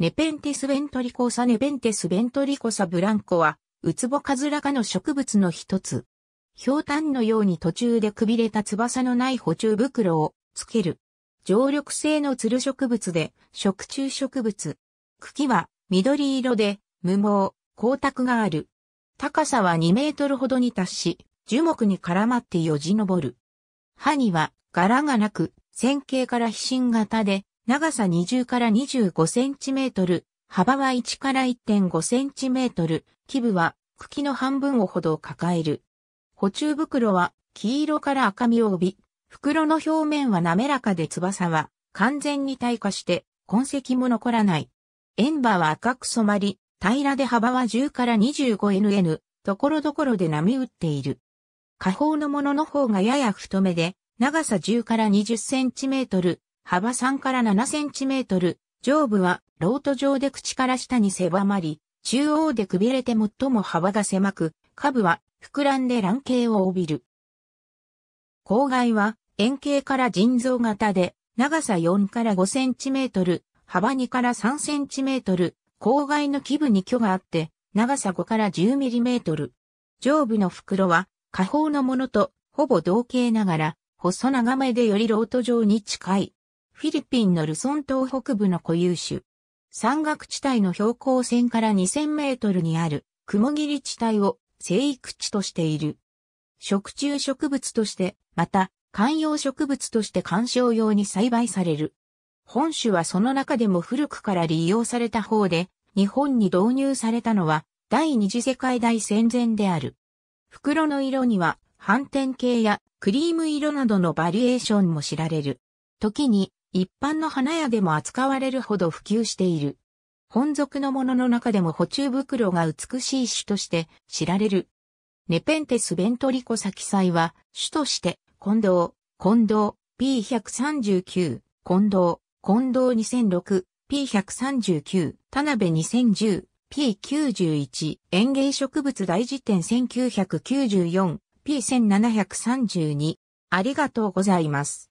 ネペンティスベントリコサネペンテスベントリコサブランコは、ウツボカズラ科の植物の一つ。氷炭のように途中でくびれた翼のない補充袋をつける。常緑性のツル植物で、食虫植物。茎は緑色で、無毛、光沢がある。高さは2メートルほどに達し、樹木に絡まってよじ登る。歯には柄がなく、線形から飛信型で、長さ20から25センチメートル、幅は1から1.5センチメートル、基部は茎の半分をほど抱える。補充袋は黄色から赤みを帯び、袋の表面は滑らかで翼は完全に退化して痕跡も残らない。円波は赤く染まり、平らで幅は10から 25nn、ところどころで波打っている。下方のものの方がやや太めで、長さ10から20センチメートル、幅3から7センチメートル、上部はロート状で口から下に狭まり、中央でくびれて最も幅が狭く、下部は膨らんで卵形を帯びる。口外は円形から腎臓型で、長さ4から5センチメートル、幅2から3センチメートル、口外の基部に虚があって、長さ5から10ミリメートル。上部の袋は、下方のものとほぼ同型ながら、細長めでよりロート状に近い。フィリピンのルソン島北部の固有種。山岳地帯の標高線から2000メートルにある雲霧地帯を生育地としている。食虫植物として、また観葉植物として観賞用に栽培される。本種はその中でも古くから利用された方で、日本に導入されたのは第二次世界大戦前である。袋の色には反転系やクリーム色などのバリエーションも知られる。時に一般の花屋でも扱われるほど普及している。本属のものの中でも補充袋が美しい種として知られる。ネペンテス・ベントリコサキサイは、種として、近藤、近藤、P139、近藤、近藤2006、P139、田辺2010、P91、園芸植物大辞典1994、P1732。ありがとうございます。